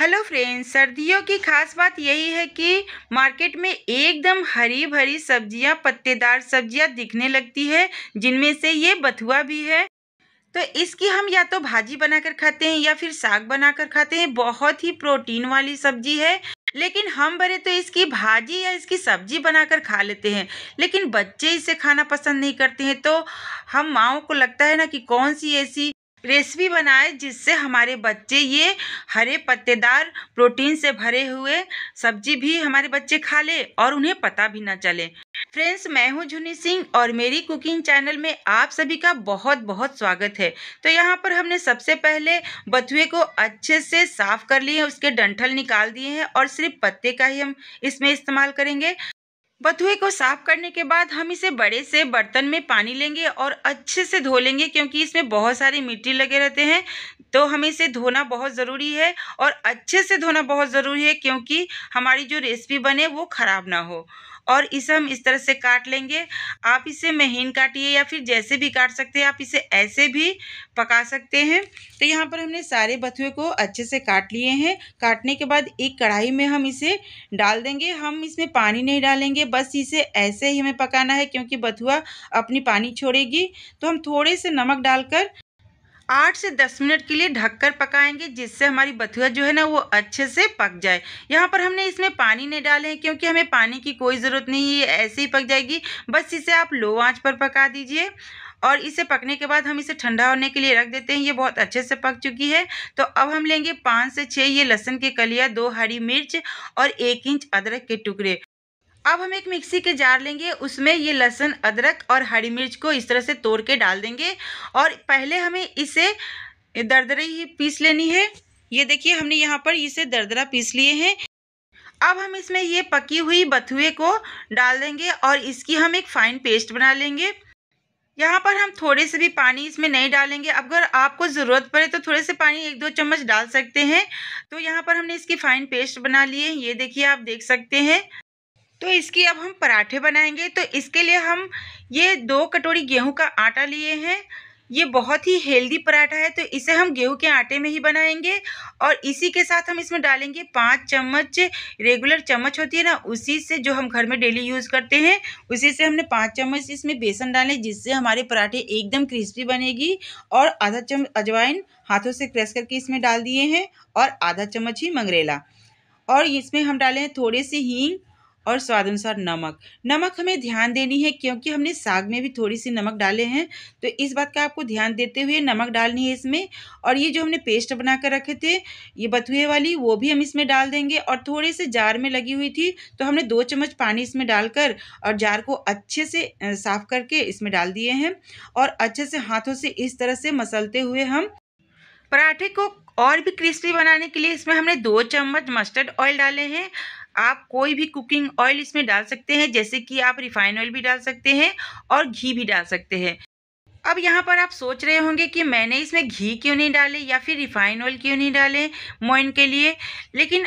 hello friends सर्दियों की खास बात यही है कि मार्केट में एकदम हरी भरी सब्जियां पत्तेदार सब्जियां दिखने लगती है जिनमें से ये बथुआ भी है तो इसकी हम या तो भाजी बनाकर खाते हैं या फिर साग बनाकर खाते हैं बहुत ही प्रोटीन वाली सब्जी है लेकिन हम बड़े तो इसकी भाजी या इसकी सब्जी बनाकर खा लेते हैं लेकिन बच्चे इसे खाना पसंद नहीं करते हैं तो हम माओ को लगता है ना कि कौन सी ऐसी रेसिपी बनाएं जिससे हमारे बच्चे ये हरे पत्तेदार प्रोटीन से भरे हुए सब्जी भी हमारे बच्चे खा ले और उन्हें पता भी ना चले फ्रेंड्स मैं हूं झुनी सिंह और मेरी कुकिंग चैनल में आप सभी का बहुत बहुत स्वागत है तो यहाँ पर हमने सबसे पहले बथुए को अच्छे से साफ कर लिए उसके डंठल निकाल दिए हैं और सिर्फ पत्ते का ही हम इसमें इस्तेमाल करेंगे बथुए को साफ करने के बाद हम इसे बड़े से बर्तन में पानी लेंगे और अच्छे से धो लेंगे क्योंकि इसमें बहुत सारी मिट्टी लगे रहते हैं तो हमें इसे धोना बहुत ज़रूरी है और अच्छे से धोना बहुत ज़रूरी है क्योंकि हमारी जो रेसिपी बने वो ख़राब ना हो और इसे हम इस तरह से काट लेंगे आप इसे महीन काटिए या फिर जैसे भी काट सकते हैं आप इसे ऐसे भी पका सकते हैं तो यहाँ पर हमने सारे बथुए को अच्छे से काट लिए हैं काटने के बाद एक कढ़ाई में हम इसे डाल देंगे हम इसमें पानी नहीं डालेंगे बस इसे ऐसे ही हमें पकाना है क्योंकि बथुआ अपनी पानी छोड़ेगी तो हम थोड़े से नमक डालकर आठ से दस मिनट के लिए ढककर पकाएंगे जिससे हमारी बथुआ जो है ना वो अच्छे से पक जाए यहाँ पर हमने इसमें पानी नहीं डाले हैं क्योंकि हमें पानी की कोई ज़रूरत नहीं है ऐसे ही पक जाएगी बस इसे आप लो आँच पर पका दीजिए और इसे पकने के बाद हम इसे ठंडा होने के लिए रख देते हैं ये बहुत अच्छे से पक चुकी है तो अब हम लेंगे पाँच से छः ये लहसुन के कलिया दो हरी मिर्च और एक इंच अदरक के टुकड़े अब हम एक मिक्सी के जार लेंगे उसमें ये लहसुन अदरक और हरी मिर्च को इस तरह से तोड़ के डाल देंगे और पहले हमें इसे दरदरी ही पीस लेनी है ये देखिए हमने यहाँ पर इसे दरदरा पीस लिए हैं अब हम इसमें ये पकी हुई बथुए को डाल देंगे और इसकी हम एक फ़ाइन पेस्ट बना लेंगे यहाँ पर हम थोड़े से भी पानी इसमें नहीं डालेंगे अगर आपको ज़रूरत पड़े तो थोड़े से पानी एक दो चम्मच डाल सकते हैं तो यहाँ पर हमने इसकी फ़ाइन पेस्ट बना लिए ये देखिए आप देख सकते हैं तो इसकी अब हम पराठे बनाएंगे तो इसके लिए हम ये दो कटोरी गेहूं का आटा लिए हैं ये बहुत ही हेल्दी पराठा है तो इसे हम गेहूं के आटे में ही बनाएंगे और इसी के साथ हम इसमें डालेंगे पाँच चम्मच रेगुलर चम्मच होती है ना उसी से जो हम घर में डेली यूज़ करते हैं उसी से हमने पाँच चम्मच इसमें बेसन डाले जिससे हमारे पराठे एकदम क्रिस्पी बनेगी और आधा चम्मच अजवाइन हाथों से क्रश करके इसमें डाल दिए हैं और आधा चम्मच ही मंगरेला और इसमें हम डाले हैं थोड़े से हींग और स्वाद अनुसार नमक नमक हमें ध्यान देनी है क्योंकि हमने साग में भी थोड़ी सी नमक डाले हैं तो इस बात का आपको ध्यान देते हुए नमक डालनी है इसमें और ये जो हमने पेस्ट बना कर रखे थे ये बथुए वाली वो भी हम इसमें डाल देंगे और थोड़े से जार में लगी हुई थी तो हमने दो चम्मच पानी इसमें डालकर और जार को अच्छे से साफ करके इसमें डाल दिए हैं और अच्छे से हाथों से इस तरह से मसलते हुए हम पराठे को और भी क्रिस्पी बनाने के लिए इसमें हमने दो चम्मच मस्टर्ड ऑयल डाले हैं आप कोई भी कुकिंग ऑयल इसमें डाल सकते हैं जैसे कि आप रिफाइन ऑयल भी डाल सकते हैं और घी भी डाल सकते हैं अब यहाँ पर आप सोच रहे होंगे कि मैंने इसमें घी क्यों नहीं डाले या फिर रिफाइन ऑयल क्यों नहीं डाले मोइन के लिए लेकिन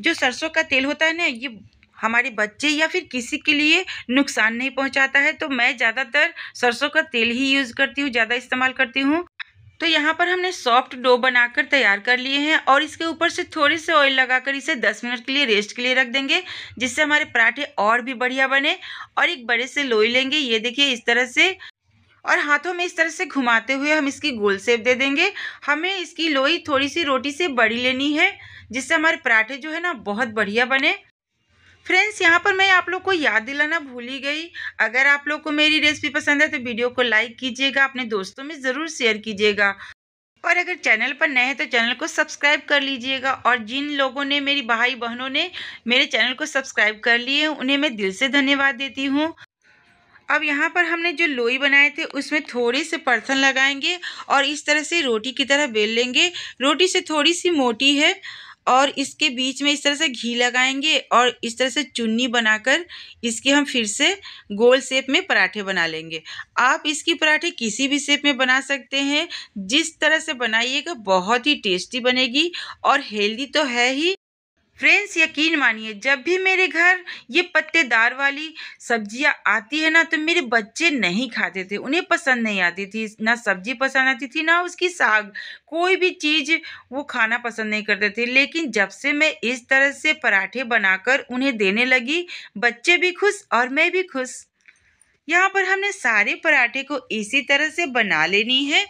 जो सरसों का तेल होता है ना ये हमारे बच्चे या फिर किसी के लिए नुकसान नहीं पहुंचाता है तो मैं ज़्यादातर सरसों का तेल ही यूज़ करती हूँ ज़्यादा इस्तेमाल करती हूँ तो यहाँ पर हमने सॉफ्ट डो बनाकर तैयार कर लिए हैं और इसके ऊपर से थोड़े से ऑयल लगाकर इसे 10 मिनट के लिए रेस्ट के लिए रख देंगे जिससे हमारे पराठे और भी बढ़िया बने और एक बड़े से लोई लेंगे ये देखिए इस तरह से और हाथों में इस तरह से घुमाते हुए हम इसकी गोल सेप दे देंगे हमें इसकी लोई थोड़ी सी रोटी से बड़ी लेनी है जिससे हमारे पराठे जो है ना बहुत बढ़िया बने फ्रेंड्स यहाँ पर मैं आप लोग को याद दिलाना भूल ही गई अगर आप लोग को मेरी रेसिपी पसंद है तो वीडियो को लाइक कीजिएगा अपने दोस्तों में ज़रूर शेयर कीजिएगा और अगर चैनल पर नए हैं तो चैनल को सब्सक्राइब कर लीजिएगा और जिन लोगों ने मेरी भाई बहनों ने मेरे चैनल को सब्सक्राइब कर लिए उन्हें मैं दिल से धन्यवाद देती हूँ अब यहाँ पर हमने जो लोई बनाए थे उसमें थोड़े से परथन लगाएंगे और इस तरह से रोटी की तरह बेल लेंगे रोटी से थोड़ी सी मोटी है और इसके बीच में इस तरह से घी लगाएंगे और इस तरह से चुन्नी बनाकर इसके हम फिर से गोल शेप में पराठे बना लेंगे आप इसकी पराठे किसी भी शेप में बना सकते हैं जिस तरह से बनाइएगा बहुत ही टेस्टी बनेगी और हेल्दी तो है ही फ्रेंड्स यकीन मानिए जब भी मेरे घर ये पत्तेदार वाली सब्जियां आती है ना तो मेरे बच्चे नहीं खाते थे उन्हें पसंद नहीं आती थी ना सब्जी पसंद आती थी ना उसकी साग कोई भी चीज़ वो खाना पसंद नहीं करते थे लेकिन जब से मैं इस तरह से पराठे बनाकर उन्हें देने लगी बच्चे भी खुश और मैं भी खुश यहाँ पर हमने सारे पराठे को इसी तरह से बना लेनी है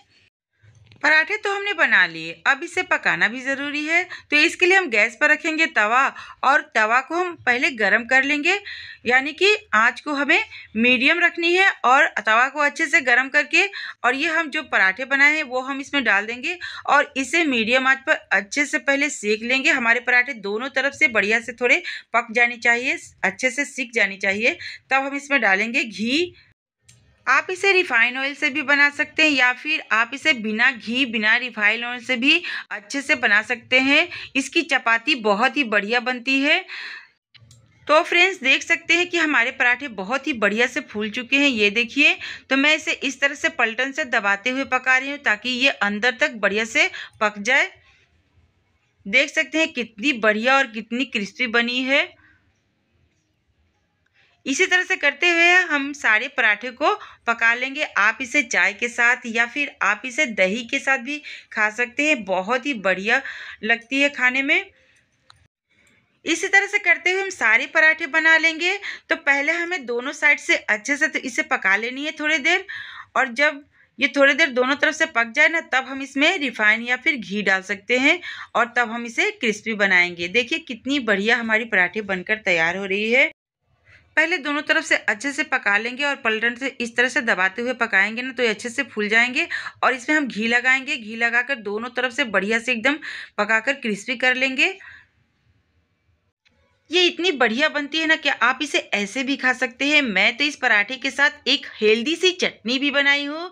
पराठे तो हमने बना लिए अब इसे पकाना भी ज़रूरी है तो इसके लिए हम गैस पर रखेंगे तवा और तवा को हम पहले गरम कर लेंगे यानी कि आँच को हमें मीडियम रखनी है और तवा को अच्छे से गरम करके और ये हम जो पराठे बनाए हैं वो हम इसमें डाल देंगे और इसे मीडियम आँच पर अच्छे से पहले सेक लेंगे हमारे पराठे दोनों तरफ से बढ़िया से थोड़े पक जानी चाहिए अच्छे से सीख जानी चाहिए तब हम इसमें डालेंगे घी आप इसे रिफाइन ऑयल से भी बना सकते हैं या फिर आप इसे बिना घी बिना रिफाइन ऑयल से भी अच्छे से बना सकते हैं इसकी चपाती बहुत ही बढ़िया बनती है तो फ्रेंड्स देख सकते हैं कि हमारे पराठे बहुत ही बढ़िया से फूल चुके हैं ये देखिए तो मैं इसे इस तरह से पलटन से दबाते हुए पका रही हूँ ताकि ये अंदर तक बढ़िया से पक जाए देख सकते हैं कितनी बढ़िया और कितनी क्रिस्पी बनी है इसी तरह से करते हुए हम सारे पराठे को पका लेंगे आप इसे चाय के साथ या फिर आप इसे दही के साथ भी खा सकते हैं बहुत ही बढ़िया लगती है खाने में इसी तरह से करते हुए हम सारे पराठे बना लेंगे तो पहले हमें दोनों साइड से अच्छे से तो इसे पका लेनी है थोड़ी देर और जब ये थोड़ी देर दोनों तरफ से पक जाए ना तब हम इसमें रिफाइन या फिर घी डाल सकते हैं और तब हम इसे क्रिस्पी बनाएंगे देखिए कितनी बढ़िया हमारी पराठे बनकर तैयार हो रही है पहले दोनों तरफ से अच्छे से पका लेंगे और पलटन से इस तरह से दबाते हुए पकाएंगे ना तो ये अच्छे से फूल जाएंगे और इसमें हम घी लगाएंगे घी लगाकर दोनों तरफ से बढ़िया से एकदम पकाकर क्रिस्पी कर लेंगे ये इतनी बढ़िया बनती है ना कि आप इसे ऐसे भी खा सकते हैं मैं तो इस पराठे के साथ एक हेल्दी सी चटनी भी बनाई हूँ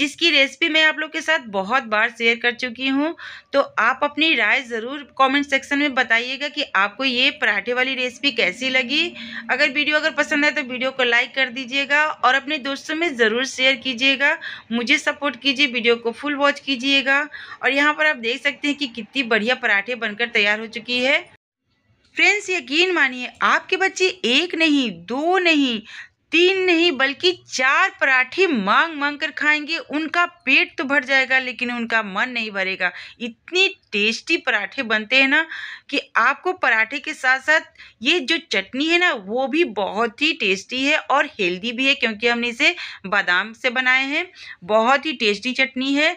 जिसकी रेसिपी मैं आप लोग के साथ बहुत बार शेयर कर चुकी हूँ तो आप अपनी राय ज़रूर कमेंट सेक्शन में बताइएगा कि आपको ये पराठे वाली रेसिपी कैसी लगी अगर वीडियो अगर पसंद आए तो वीडियो को लाइक कर दीजिएगा और अपने दोस्तों में ज़रूर शेयर कीजिएगा मुझे सपोर्ट कीजिए वीडियो को फुल वॉच कीजिएगा और यहाँ पर आप देख सकते हैं कि कितनी बढ़िया पराठे बनकर तैयार हो चुकी है फ्रेंड्स यकीन मानिए आपके बच्चे एक नहीं दो नहीं तीन नहीं बल्कि चार पराठे मांग मांग कर खाएंगे उनका पेट तो भर जाएगा लेकिन उनका मन नहीं भरेगा इतनी टेस्टी पराठे बनते हैं ना कि आपको पराठे के साथ साथ ये जो चटनी है ना वो भी बहुत ही टेस्टी है और हेल्दी भी है क्योंकि हमने इसे बादाम से बनाए हैं बहुत ही टेस्टी चटनी है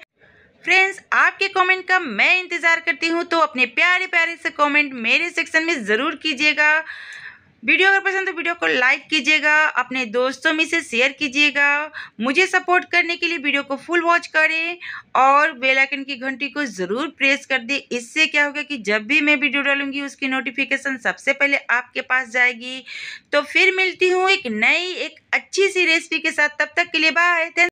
फ्रेंड्स आपके कमेंट का मैं इंतज़ार करती हूँ तो अपने प्यारे प्यारे से कमेंट मेरे सेक्शन में ज़रूर कीजिएगा वीडियो अगर पसंद तो वीडियो को लाइक कीजिएगा अपने दोस्तों में से शेयर कीजिएगा मुझे सपोर्ट करने के लिए वीडियो को फुल वॉच करें और बेल आइकन की घंटी को ज़रूर प्रेस कर दें इससे क्या होगा कि जब भी मैं वीडियो डालूंगी उसकी नोटिफिकेशन सबसे पहले आपके पास जाएगी तो फिर मिलती हूँ एक नई एक अच्छी सी रेसिपी के साथ तब तक के लिए बाय